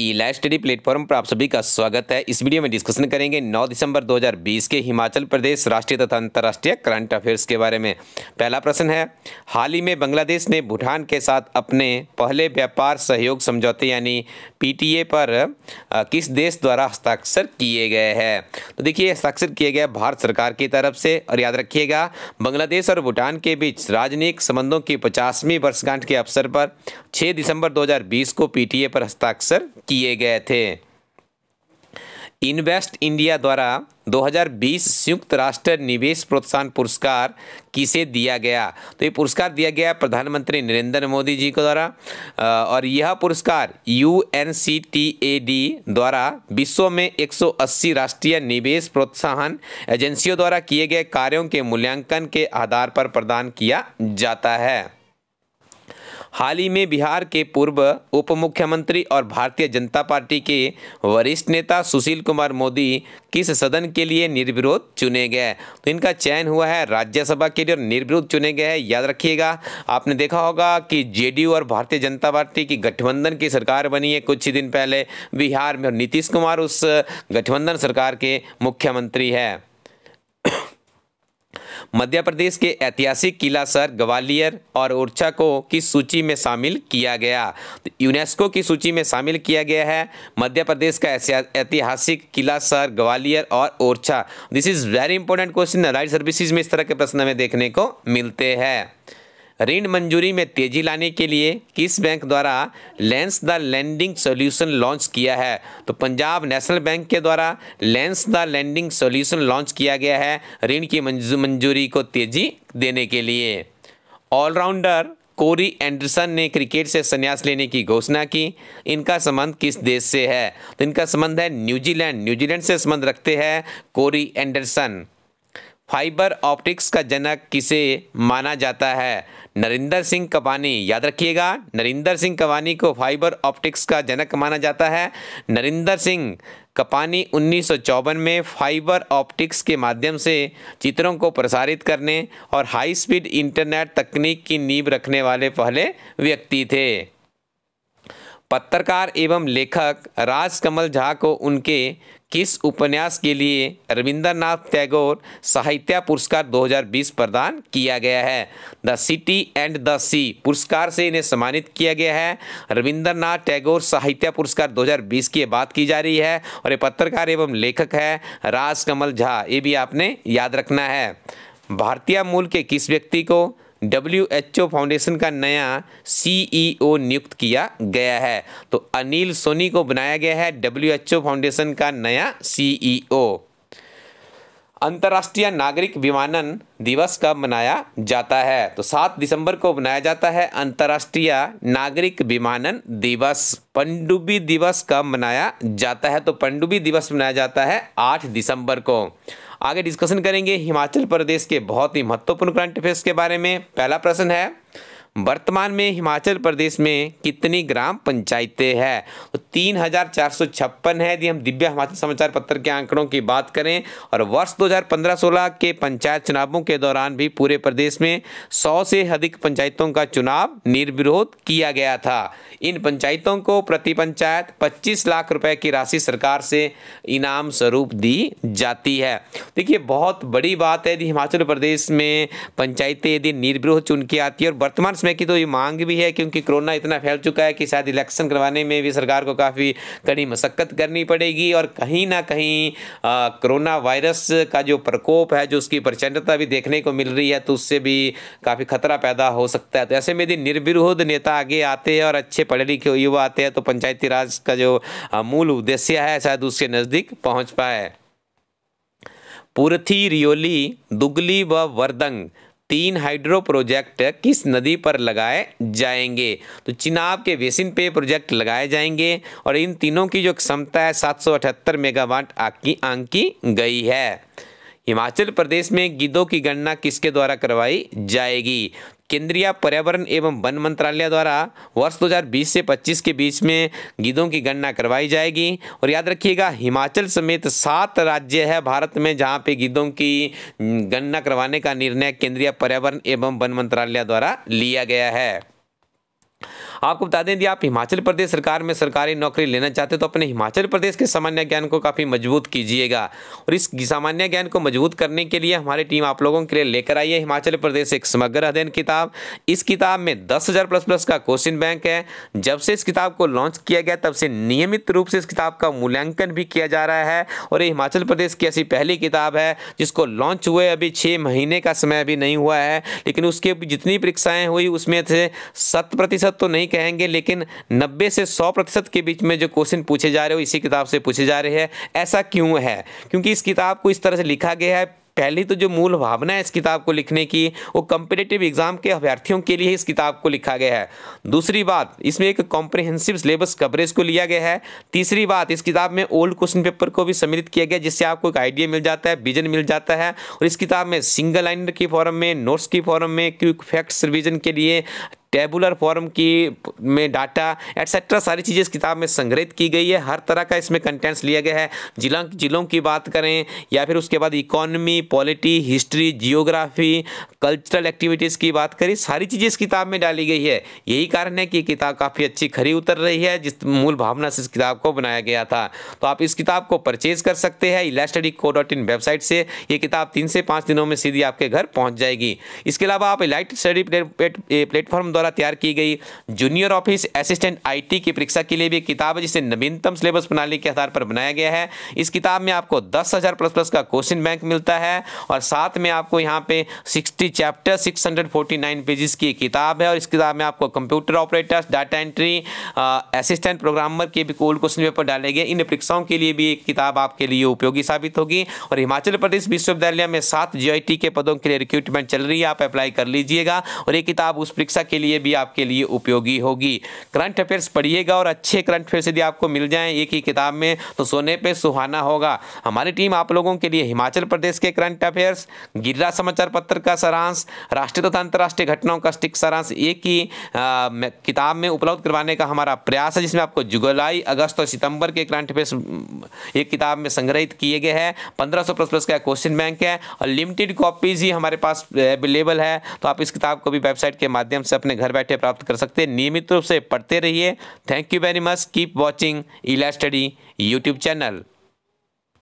ई live study platform पर आप सभी का स्वागत है इस वीडियो में डिस्कशन करेंगे 9 दिसंबर 2020 के हिमाचल प्रदेश राष्ट्रीय तथा अंतर्राष्ट्रीय करंट अफेयर्स के बारे में पहला प्रश्न है हाल ही में बांग्लादेश ने भूटान के साथ अपने पहले व्यापार सहयोग समझौते यानी पीटीए पर किस देश द्वारा हस्ताक्षर किए गए हैं तो देखिए हस्ताक्षर किए गए भारत सरकार की तरफ से और याद रखिएगा बांग्लादेश और भूटान के बीच राजनयिक संबंधों की पचासवीं वर्षगांठ के अवसर पर छः दिसंबर दो को पी पर हस्ताक्षर किए गए थे इन्वेस्ट इंडिया द्वारा 2020 संयुक्त राष्ट्र निवेश प्रोत्साहन पुरस्कार किसे दिया गया तो ये पुरस्कार दिया गया प्रधानमंत्री नरेंद्र मोदी जी को द्वारा और यह पुरस्कार यू द्वारा विश्व में 180 राष्ट्रीय निवेश प्रोत्साहन एजेंसियों द्वारा किए गए कार्यों के मूल्यांकन के आधार पर प्रदान किया जाता है हाल ही में बिहार के पूर्व उप मुख्यमंत्री और भारतीय जनता पार्टी के वरिष्ठ नेता सुशील कुमार मोदी किस सदन के लिए निर्विरोध चुने गए तो इनका चयन हुआ है राज्यसभा के लिए और निर्विरोध चुने गए हैं याद रखिएगा आपने देखा होगा कि जेडीयू और भारतीय जनता पार्टी की गठबंधन की सरकार बनी है कुछ ही दिन पहले बिहार में और नीतीश कुमार उस गठबंधन सरकार के मुख्यमंत्री है मध्य प्रदेश के ऐतिहासिक किला सर ग्वालियर और ओरछा को की सूची में शामिल किया गया तो यूनेस्को की सूची में शामिल किया गया है मध्य प्रदेश का ऐतिहासिक किला सर ग्वालियर और Orchha this is very important question right services में इस तरह के प्रश्न हमें देखने को मिलते हैं ऋण मंजूरी में तेजी लाने के लिए किस बैंक द्वारा lens the landing solution launch किया है तो पंजाब नेशनल बैंक के द्वारा lens the landing solution launch किया गया है ऋण की मंजूरी को तेजी देने के लिए ऑलराउंडर कोरी एंडरसन ने क्रिकेट से संन्यास लेने की घोषणा की इनका संबंध किस देश से है तो इनका संबंध है न्यूजीलैंड न्यूजीलैंड से संबंध रखते हैं कोरी एंडरसन फाइबर ऑप्टिक्स का जनक किसे माना जाता है नरिंदर सिंह कवानी याद रखिएगा नरिंदर सिंह कवानी को फाइबर ऑप्टिक्स का जनक माना जाता है नरिंदर सिंह कपानी उन्नीस में फाइबर ऑप्टिक्स के माध्यम से चित्रों को प्रसारित करने और हाई स्पीड इंटरनेट तकनीक की नींव रखने वाले पहले व्यक्ति थे पत्रकार एवं लेखक राजकमल झा को उनके किस उपन्यास के लिए रविंद्रनाथ टैगोर साहित्य पुरस्कार 2020 प्रदान किया गया है the city and the sea पुरस्कार से इन्हें सम्मानित किया गया है रविंद्रनाथ टैगोर साहित्य पुरस्कार 2020 की बात की जा रही है और ये पत्रकार एवं लेखक है राजकमल झा ये भी आपने याद रखना है भारतीय मूल के किस व्यक्ति को डब्ल्यू एच ओ फाउंडेशन का नया सीईओ e नियुक्त किया गया है तो अनिल सोनी को बनाया गया है डब्ल्यू एच ओ फाउंडेशन का नया सीईओ अंतर्राष्ट्रीय नागरिक विमानन दिवस कब मनाया जाता है तो सात दिसंबर को मनाया जाता है अंतर्राष्ट्रीय नागरिक विमानन दिवस पंडुबी दिवस कब मनाया जाता है तो पंडुबी दिवस मनाया जाता है आठ दिसंबर को आगे डिस्कशन करेंगे हिमाचल प्रदेश के बहुत ही महत्वपूर्ण करंट अफेयर्स के बारे में पहला प्रश्न है वर्तमान में हिमाचल प्रदेश में कितनी ग्राम पंचायतें हैं तो तीन हजार चार सौ छप्पन है यदि हम दिव्य हिमाचल समाचार पत्र के आंकड़ों की बात करें और वर्ष 2015-16 के पंचायत चुनावों के दौरान भी पूरे प्रदेश में सौ से अधिक पंचायतों का चुनाव निर्विरोध किया गया था इन पंचायतों को प्रति पंचायत पच्चीस लाख रुपए की राशि सरकार से इनाम स्वरूप दी जाती है देखिए बहुत बड़ी बात है यदि हिमाचल प्रदेश में पंचायतें यदि निर्विरोध चुन के आती है और वर्तमान इसमें की तो ये मांग भी है क्योंकि कोरोना इतना फैल चुका है कि शायद इलेक्शन करवाने में भी सरकार को काफ़ी कड़ी मशक्क़त करनी पड़ेगी और कहीं ना कहीं कोरोना वायरस का जो प्रकोप है जो उसकी प्रचंडता भी देखने को मिल रही है तो उससे भी काफ़ी खतरा पैदा हो सकता है तो ऐसे में यदि निर्विरोध नेता आगे आते हैं और अच्छे पढ़े लिखे युवा आते हैं तो पंचायती राज का जो मूल उद्देश्य है शायद उसके नज़दीक पहुँच पाए पुरथी रियोली दुगली व वर्दंग तीन हाइड्रो प्रोजेक्ट किस नदी पर लगाए जाएंगे तो चिनाब के वेसिन पे प्रोजेक्ट लगाए जाएंगे और इन तीनों की जो क्षमता है अठहत्तर मेगावाट आकी आंकी गई है हिमाचल प्रदेश में गिद्धों की गणना किसके द्वारा करवाई जाएगी केंद्रीय पर्यावरण एवं वन मंत्रालय द्वारा वर्ष 2020 से 25 के बीच में गिद्धों की गणना करवाई जाएगी और याद रखिएगा हिमाचल समेत सात राज्य है भारत में जहाँ पे गिद्धों की गणना करवाने का निर्णय केंद्रीय पर्यावरण एवं वन मंत्रालय द्वारा लिया गया है आपको बता दें यदि आप हिमाचल प्रदेश सरकार में सरकारी नौकरी लेना चाहते हो तो अपने हिमाचल प्रदेश के सामान्य ज्ञान को काफ़ी मजबूत कीजिएगा और इस सामान्य ज्ञान को मजबूत करने के लिए हमारी टीम आप लोगों के लिए लेकर आई है हिमाचल प्रदेश एक समग्र अध्ययन किताब इस किताब में दस हज़ार प्लस प्लस का क्वेश्चन बैंक है जब से इस किताब को लॉन्च किया गया तब से नियमित रूप से इस किताब का मूल्यांकन भी किया जा रहा है और ये हिमाचल प्रदेश की ऐसी पहली किताब है जिसको लॉन्च हुए अभी छः महीने का समय अभी नहीं हुआ है लेकिन उसके जितनी परीक्षाएं हुई उसमें से शत प्रतिशत तो नहीं कहेंगे लेकिन 90 से 100 प्रतिशत के बीच में जो क्वेश्चन पूछे जा रहे हो इसी किताब से पूछे जा रहे हैं ऐसा क्यों है क्योंकि इस किताब को इस तरह से लिखा गया है पहली तो जो मूल भावना है इस किताब को लिखने की वो कम्पिटेटिव एग्जाम के अभ्यर्थियों के लिए इस किताब को लिखा गया है दूसरी बात इसमें एक कॉम्प्रिहेंसिव सिलेबस कवरेज को लिया गया है तीसरी बात इस किताब में ओल्ड क्वेश्चन पेपर को भी सम्मिलित किया गया जिससे आपको एक आइडिया मिल जाता है विजन मिल जाता है और इस किताब में सिंगल लाइनर की फॉरम में नोट्स की फॉरम में क्विक फैक्ट्स रिविजन के लिए टेबुलर फॉर्म की में डाटा एटसेट्रा सारी चीज़ें इस किताब में संग्रहित की गई है हर तरह का इसमें कंटेंट्स लिया गया है जिला जिलों की बात करें या फिर उसके बाद economy polity history geography cultural activities की बात करें सारी चीज़ें इस किताब में डाली गई है यही कारण है कि किताब काफ़ी अच्छी खरी उतर रही है जिस मूल भावना से इस किताब को बनाया गया था तो आप इस किताब को परचेज कर सकते हैं इलास्टडी को डॉट इन वेबसाइट से ये किताब तीन से पाँच दिनों में सीधी आपके घर पहुँच जाएगी इसके अलावा आप इलाइट स्टडी प्लेटफॉर्म द्वारा द्वारा तैयार की गई जूनियर ऑफिस असिस्टेंट आईटी की परीक्षा के लिए भी किताब है जिसे नवीनतम सिलेबस प्रणाली के आधार पर बनाया गया है इस किताब में आपको दस हज़ार प्लस प्लस का क्वेश्चन बैंक मिलता है और साथ में आपको यहाँ पे सिक्सटी चैप्टर सिक्स पेजेस की किताब है और इस किताब में आपको computer operator data entry assistant programmer के भी कोल्ड क्वेश्चन पेपर डाले गए इन परीक्षाओं के लिए भी एक किताब आपके लिए उपयोगी साबित होगी और हिमाचल प्रदेश विश्वविद्यालय में सात जी के पदों के लिए रिक्रूटमेंट चल रही है आप अप्लाई कर लीजिएगा और ये किताब उस परीक्षा के लिए लिए भी आपके लिए उपयोगी होगी करंट अफेयर्स पढ़िएगा और अच्छे करंट अफेयर्स यदि आपको मिल जाएँ एक ही किताब में तो सोने पर सुहाना होगा हमारी टीम आप लोगों के लिए हिमाचल प्रदेश के करंट अफेयर्स गिररा समाचार पत्र का सारांश राष्ट्रीय तथा अंतर्राष्ट्रीय घटनाओं का स्टिक सारांश एक ही किताब में उपलब्ध करवाने का हमारा प्रयास है जिसमें आपको जुलाई अगस्त और सितंबर के करंट अफेयर्स एक किताब में संग्रहित किए गए हैं पंद्रह सौ प्लस प्लस का क्वेश्चन बैंक है और लिमिटेड कॉपीज ही हमारे पास अवेलेबल है तो आप इस किताब को भी वेबसाइट के माध्यम से अपने घर बैठे प्राप्त कर सकते हैं नियमित रूप से पढ़ते रहिए thank you very much keep watching Ila study YouTube channel